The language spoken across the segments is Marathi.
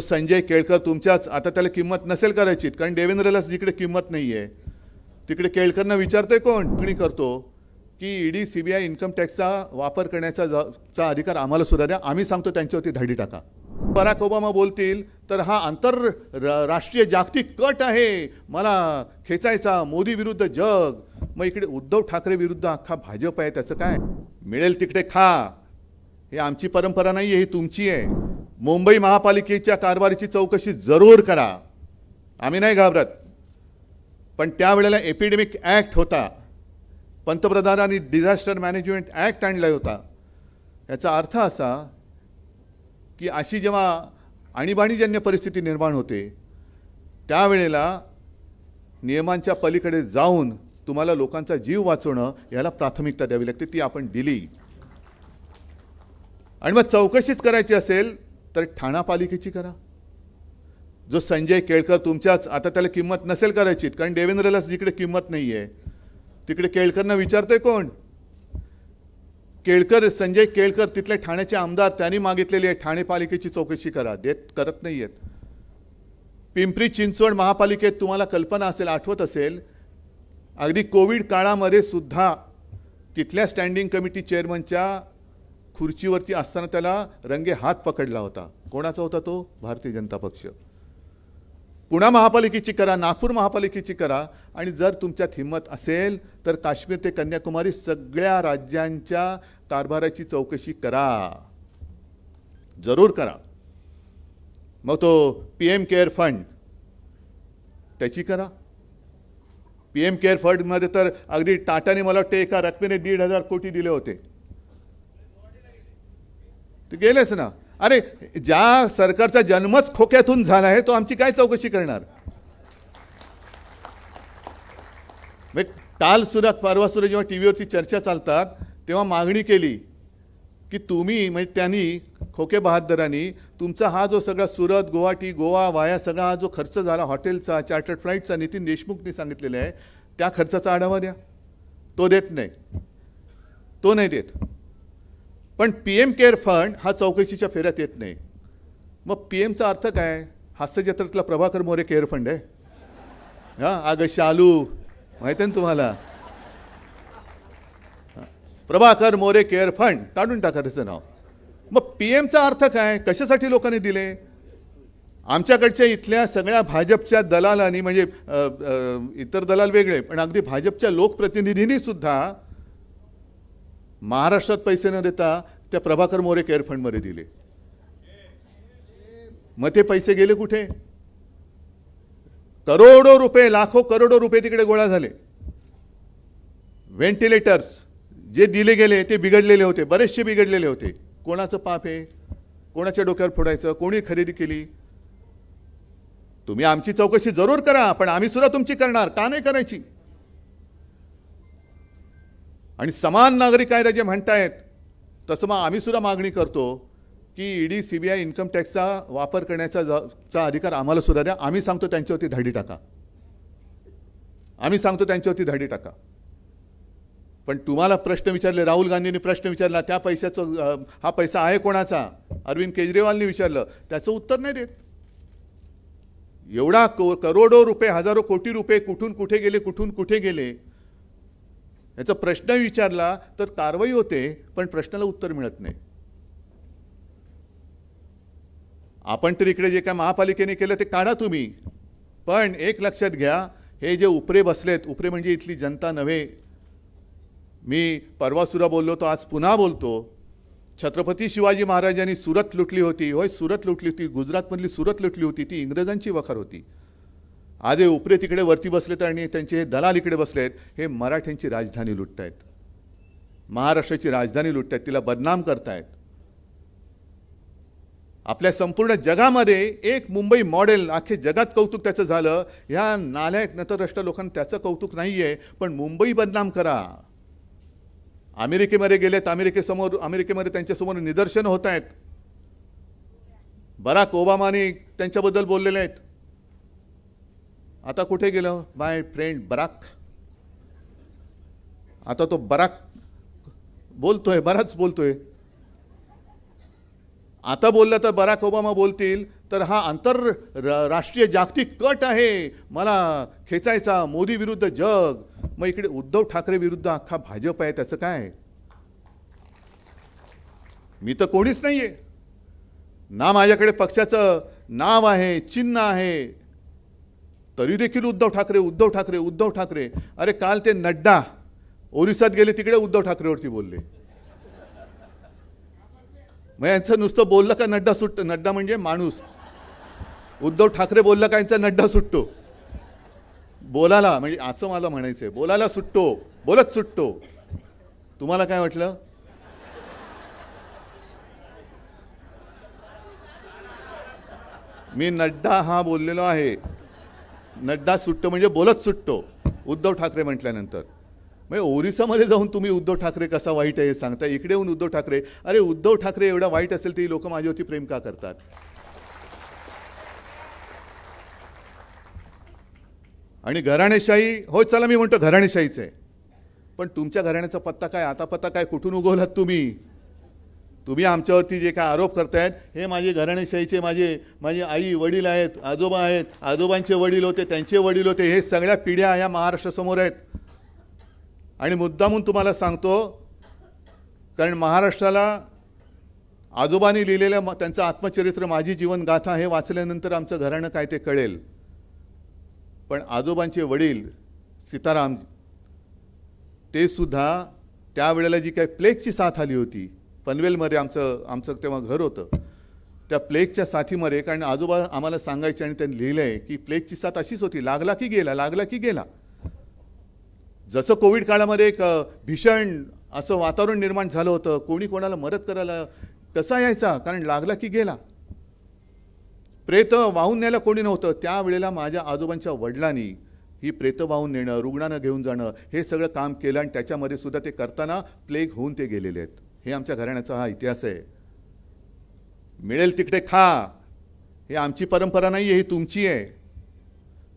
संजय केळकर तुमच्याच आता त्याला किंमत नसेल करायची कारण देवेंद्रलाच जिकडे किंमत नाही आहे तिकडे केळकरनं विचारतोय कोण कोणी करतो की ED C B I income टॅक्सचा वापर करण्याचा चा अधिकार आम्हाला सुद्धा द्या आम्ही सांगतो त्यांच्यावरती धाडी टाका बराक ओबामा बोलतील तर हा आंतर राष्ट्रीय जागतिक कट आहे मला खेचायचा मोदी विरुद्ध जग मग इकडे उद्धव ठाकरे विरुद्ध अख्खा भाजप आहे त्याचं काय मिळेल तिकडे खा हे आमची परंपरा नाही आहे ही तुमची आहे मुंबई महापालिकेच्या कारभारीची चौकशी जरूर करा आम्ही नाही घाबरत पण त्यावेळेला एपिडेमिक ॲक्ट होता पंतप्रधानांनी डिझास्टर मॅनेजमेंट ॲक्ट आणला होता याचा अर्थ असा की अशी जेव्हा आणीबाणीजन्य परिस्थिती निर्माण होते त्यावेळेला नियमांच्या पलीकडे जाऊन तुम्हाला लोकांचा जीव वाचवणं याला प्राथमिकता द्यावी लागते ती आपण दिली आणि मग चौकशीच करायची असेल तर ठाणा पालिकेची करा जो संजय केळकर तुमच्याच आता त्याला किंमत नसेल करायची कारण देवेंद्रलाच जिकडे किंमत नाही आहे तिकडे केळकरना विचारतोय कोण केळकर संजय केळकर तिथले ठाण्याचे आमदार त्यांनी मागितलेली आहे ठाणे पालिकेची चौकशी करा देत करत नाही आहेत पिंपरी चिंचवड महापालिकेत तुम्हाला कल्पना असेल आठवत असेल अगदी कोविड काळामध्ये सुद्धा तिथल्या स्टँडिंग कमिटी चेअरमनच्या खुर्चीवरती असताना त्याला रंगे हात पकडला होता कोणाचा होता तो भारतीय जनता पक्ष पुणा महापालिकेची करा नागपूर महापालिकेची करा आणि जर तुमच्यात हिंमत असेल तर काश्मीर ते कन्याकुमारी सगळ्या राज्यांच्या कारभाराची चौकशी करा जरूर करा मग तो पी एम केअर फंड त्याची करा पी एम केअर फंडमध्ये तर अगदी टाटाने मला वाटते एका रकमेने दीड हजार कोटी दिले होते गेलेस ना अरे ज्या सरकारचा जन्मच खोक्यातून झाला आहे तो आमची काय चौकशी करणार म्हणजे काल ताल परवा सुरत जेव्हा टी व्हीवरची चर्चा चालतात तेव्हा मागणी केली की तुम्ही म्हणजे त्यांनी खोके बहादरांनी तुमचा हा जो सगळा सुरत गुवाहाटी गोवा वाया सगळा हा जो खर्च झाला हॉटेलचा चार्टर्ड फ्लाईटचा नितीन देशमुखनी सांगितलेला आहे त्या खर्चाचा आढावा द्या तो देत नाही तो नाही देत पण पी एम केअर फंड हा चौकशीच्या फेऱ्यात येत नाही मग पी एमचा अर्थ काय हास्यजत्रातला प्रभाकर मोरे केअर फंड आहे हां अगं शालू माहिती आहे ना तुम्हाला प्रभाकर मोरे केअर फंड काढून टाका त्याचं नाव मग पी एमचा अर्थ काय कशासाठी लोकांनी दिले आमच्याकडच्या इथल्या सगळ्या भाजपच्या दलालांनी म्हणजे इतर दलाल वेगळे पण अगदी भाजपच्या लोकप्रतिनिधींनी सुद्धा महाराष्ट्रात पैसे न देता त्या प्रभाकर मोरे केअर फंडमध्ये दिले मग ते पैसे गेले कुठे करोडो रुपये लाखो करोडो रुपये तिकडे गोळा झाले व्हेंटिलेटर्स जे दिले गेले ते बिघडलेले होते बरेचसे बिघडलेले होते कोणाचं पाप आहे कोणाच्या डोक्यावर फोडायचं कोणी खरेदी केली तुम्ही आमची चौकशी जरूर करा पण आम्ही सुद्धा तुमची करणार का नाही करायची आणि समान नागरिक कायदा जे म्हणतायत तसं मग आम्ही सुद्धा मागणी करतो की ED C B I income टॅक्सचा वापर करण्याचा चा अधिकार आम्हाला सुद्धा द्या आम्ही सांगतो त्यांच्यावरती धाडी टाका आम्ही सांगतो त्यांच्यावरती धाडी टाका पण तुम्हाला प्रश्न विचारले राहुल गांधींनी प्रश्न विचारला त्या पैशाचं हा पैसा आहे कोणाचा अरविंद केजरीवालनी विचारलं त्याचं उत्तर नाही देत एवढा करोडो रुपये हजारो कोटी रुपये कुठून कुठे गेले कुठून कुठे गेले याचा प्रश्न विचारला तर कारवाई होते पण प्रश्नाला उत्तर मिळत नाही आपण तर इकडे जे काय महापालिकेने केलं ते काढा तुम्ही पण एक लक्षात घ्या हे जे उपरे बसलेत उपरे म्हणजे इथली जनता नव्हे मी परवासुरा बोललो तो आज पुन्हा बोलतो छत्रपती शिवाजी महाराजांनी सुरत लुटली होती होय सुरत लुटली होती गुजरातमधली सुरत लुटली होती ती इंग्रजांची वखर होती आधे उपरे तिकडे वरती बसलेत आणि त्यांचे हे दलाल इकडे बसले आहेत हे मराठ्यांची राजधानी लुटत आहेत महाराष्ट्राची राजधानी लुटत आहेत तिला बदनाम करतायत आपल्या संपूर्ण जगामध्ये एक मुंबई मॉडेल अख्खे जगात कौतुक त्याचं झालं ह्या नालायक नतरष्ट लोकांना त्याचं कौतुक नाही आहे पण मुंबई बदनाम करा अमेरिकेमध्ये गेलेत अमेरिकेसमोर अमेरिकेमध्ये त्यांच्यासमोर निदर्शनं होत आहेत बराक ओबामाने त्यांच्याबद्दल बोललेले आहेत आता कुठे गेलं माय फ्रेंड बराक आता तो बराक बोलतोय बराच बोलतोय आता बोलला तर बराक ओबामा बोलतील तर हा आंतर राष्ट्रीय जागतिक कट आहे मला खेचायचा मोदी विरुद्ध जग मग इकडे उद्धव ठाकरे विरुद्ध अख्खा भाजप आहे त्याचं काय मी तर कोणीच नाहीये ना माझ्याकडे पक्षाचं नाव आहे चिन्ह आहे तरी देखील उद्धव ठाकरे उद्धव ठाकरे उद्धव ठाकरे अरे काल ते नड्डा ओरिसात गेले तिकडे उद्धव ठाकरेवरती बोलले मग यांचं नुसतं बोललं का नड्डा सुटतं नड्डा म्हणजे माणूस उद्धव ठाकरे बोललं का यांचा नड्डा सुटतो बोलायला म्हणजे असं मला म्हणायचं आहे बोलायला सुटतो बोलत सुटतो तुम्हाला काय वाटलं मी नड्डा हा बोललेलो आहे नड्डा सुटतो म्हणजे बोलत सुटतो उद्धव ठाकरे म्हटल्यानंतर म्हणजे ओरिसामध्ये जाऊन तुम्ही उद्धव ठाकरे कसा वाईट आहे हे सांगता इकडे येऊन उद्धव ठाकरे अरे उद्धव ठाकरे एवढा वाईट असेल ती लोक माझ्यावरती प्रेम का करतात आणि घराणेशाही हो चला मी म्हणतो घराणेशाहीच आहे पण तुमच्या घराण्याचा पत्ता काय आता पत्ता काय कुठून उगवलात तुम्ही तुम्ही आमच्यावरती जे काय आरोप करतायत हे माझे घराणेशाहीचे माझे माझे आई वडील आहेत आजोबा आहेत आजोबांचे वडील होते त्यांचे वडील होते हे सगळ्या पिढ्या या महाराष्ट्रासमोर आहेत आणि मुद्दामून तुम्हाला सांगतो कारण महाराष्ट्राला आजोबांनी लिहिलेलं त्यांचं आत्मचरित्र माझी जीवनगाथा हे वाचल्यानंतर आमचं घराणं काय ते कळेल पण आजोबांचे वडील सीताराम ते सुद्धा त्यावेळेला जी काही प्लेगची साथ आली होती पनवेलमध्ये आमचं आमचं तेव्हा घर होतं त्या प्लेगच्या साथीमध्ये कारण आजोबा आम्हाला सांगायचे आणि त्यांनी लिहिलं आहे की प्लेगची साथ अशीच होती लागला की गेला लागला की गेला जसं कोविड काळामध्ये एक भीषण असं वातावरण निर्माण झालं होतं कोणी कोणाला मदत करायला कसा यायचा कारण लागला की गेला प्रेत वाहून न्यायला कोणी नव्हतं त्यावेळेला माझ्या आजोबांच्या वडिलांनी ही प्रेत वाहून नेणं रुग्णांना घेऊन जाणं हे सगळं काम केलं आणि त्याच्यामध्ये सुद्धा ते करताना प्लेग होऊन ते गेलेले आहेत हे आमच्या घराण्याचा हा इतिहास आहे मिळेल तिकडे खा हे आमची परंपरा नाही आहे ही तुमची आहे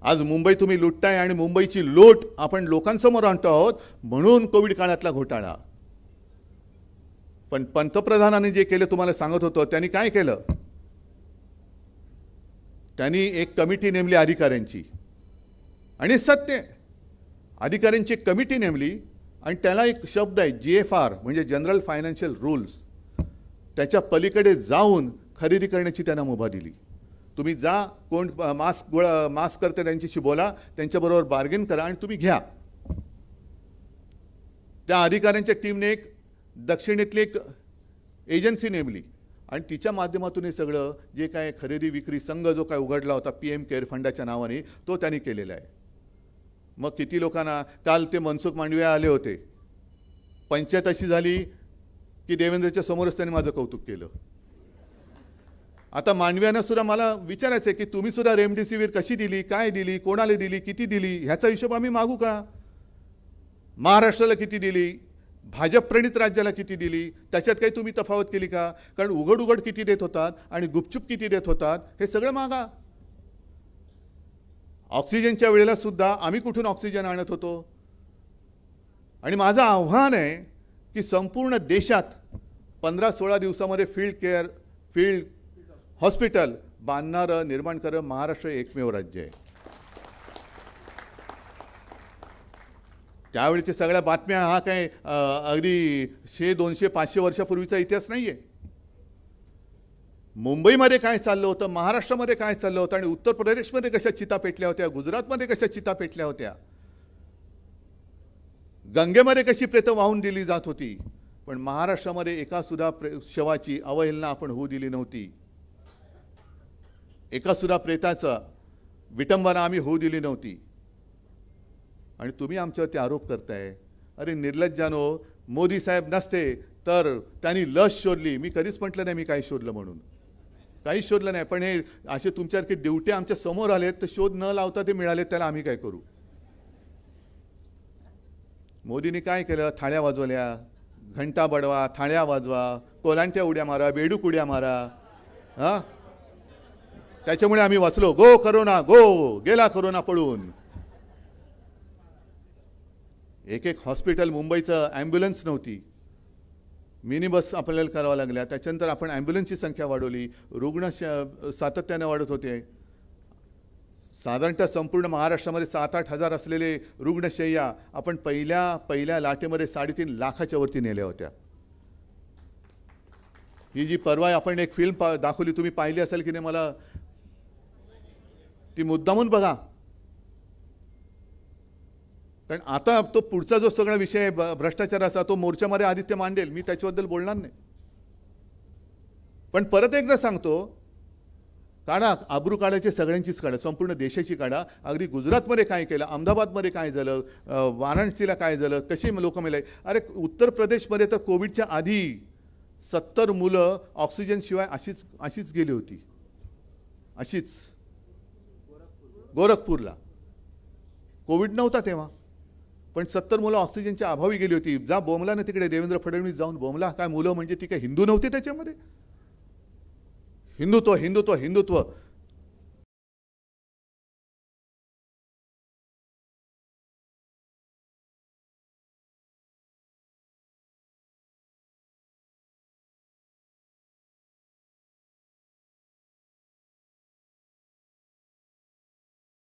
आज मुंबई तुम्ही लुटताय आणि मुंबईची लूट आपण लोकांसमोर आणतो आहोत म्हणून कोविड काळातला घोटाळा पण पंतप्रधानांनी जे केलं तुम्हाला सांगत होतं त्यांनी काय केलं त्यांनी एक कमिटी नेमली अधिकाऱ्यांची आणि सत्य अधिकाऱ्यांची कमिटी नेमली आणि त्याला एक शब्द आहे जी एफ आर म्हणजे जनरल फायनान्शियल रूल्स त्याच्या पलीकडे जाऊन खरेदी करण्याची त्यांना मुभा दिली तुम्ही जा कोण मास्क गोळा मास्क करते त्यांच्याशी बोला त्यांच्याबरोबर बार्गेन करा आणि तुम्ही घ्या त्या अधिकाऱ्यांच्या टीमने एक दक्षिणेतली एक एजन्सी नेमली आणि तिच्या माध्यमातून हे सगळं जे काय खरेदी विक्री संघ जो काय उघडला होता पी एम केअर फंडाच्या नावाने तो त्यांनी केलेला आहे मग किती लोकांना काल ते मनसुख मांडव्या आले होते पंचायत अशी झाली की देवेंद्रच्या समोरच त्यांनी माझं कौतुक केलं आता मांडव्यानं सुद्धा मला विचारायचं आहे की तुम्ही सुद्धा रेमडेसिवीर कशी दिली काय दिली कोणाला दिली किती दिली ह्याचा हिशोब आम्ही मागू का महाराष्ट्राला किती दिली भाजप प्रणित राज्याला किती दिली त्याच्यात काही तुम्ही तफावत केली का कारण उघड उघड किती देत होतात आणि गुपचूप किती देत होतात हे सगळं मागा ऑक्सिजनच्या वेळेला सुद्धा आम्ही कुठून ऑक्सिजन आणत होतो आणि माझं आव्हान आहे की संपूर्ण देशात पंधरा सोळा दिवसामध्ये फील्ड केअर फील्ड हॉस्पिटल बांधणारं निर्माण करणं महाराष्ट्र एकमेव राज्य आहे त्यावेळेच्या सगळ्या बातम्या हा काय अगदी शे दोनशे पाचशे वर्षापूर्वीचा इतिहास नाही आहे मुंबईमध्ये काय चाललं होतं महाराष्ट्रामध्ये काय चाललं होतं आणि उत्तर प्रदेशमध्ये कशा चिता पेटल्या होत्या गुजरातमध्ये कशा चिता पेटल्या होत्या गंगेमध्ये कशी प्रेतं वाहून दिली जात होती पण महाराष्ट्रामध्ये एकासुद्धा प्रे शवाची अवहेलना आपण होऊ दिली नव्हती एका सुद्धा प्रेताचा विटंबना आम्ही होऊ दिली नव्हती आणि तुम्ही आमच्यावरती आरोप करताय अरे निर्लज्जानो मोदी साहेब नसते तर त्यांनी लस शोधली मी कधीच म्हटलं नाही मी काही शोधलं म्हणून काहीच शोधलं नाही पण हे असे तुमच्यासारखे देवटे आमच्या समोर आले तर शोध न लावता ते मिळाले त्याला आम्ही काय करू मोदींनी काय केलं थाळ्या वाजवल्या घंटा बडवा थाळ्या वाजवा कोलांट्या उड्या मारा बेडूक उड्या मारा हां त्याच्यामुळे आम्ही वाचलो गो करोना गो गेला करोना पळून एक एक हॉस्पिटल मुंबईचं ॲम्ब्युलन्स नव्हती मिनी बस आपल्याला कराव्या लागल्या त्याच्यानंतर आपण ॲम्ब्युलन्सची संख्या वाढवली रुग्ण श सातत्याने वाढत होते साधारणतः संपूर्ण महाराष्ट्रामध्ये सात आठ हजार असलेले रुग्णशय्या आपण पहिल्या पहिल्या लाटेमध्ये साडेतीन लाखाच्या वरती नेल्या होत्या ही जी परवा आपण एक फिल्म पा दाखवली तुम्ही पाहिली असेल की नाही मला ती मुद्दामून बघा कारण आता तो पुढचा जो सगळा विषय भ्रष्टाचाराचा तो मोर्चामध्ये आदित्य मांडेल मी त्याच्याबद्दल बोलणार नाही पण परत एकदा सांगतो काढा आबरू काढायचे सगळ्यांचीच काढा संपूर्ण देशाची काढा अगदी गुजरातमध्ये काय केलं अहमदाबादमध्ये काय झालं वाराणसीला काय झालं कशी लोकं मिळाले अरे उत्तर प्रदेशमध्ये तर कोविडच्या आधी सत्तर मुलं ऑक्सिजनशिवाय अशीच अशीच गेली होती अशीच गोरखपूरला कोविड नव्हता तेव्हा पण सत्तर मुलं ऑक्सिजनच्या अभावी गेली होती जा बोमला ना तिकडे देवेंद्र फडणवीस जाऊन बोमला काय मुलं म्हणजे ती काय हिंदू नव्हती त्याच्यामध्ये हिंदुत्व हिंदुत्व हिंदुत्व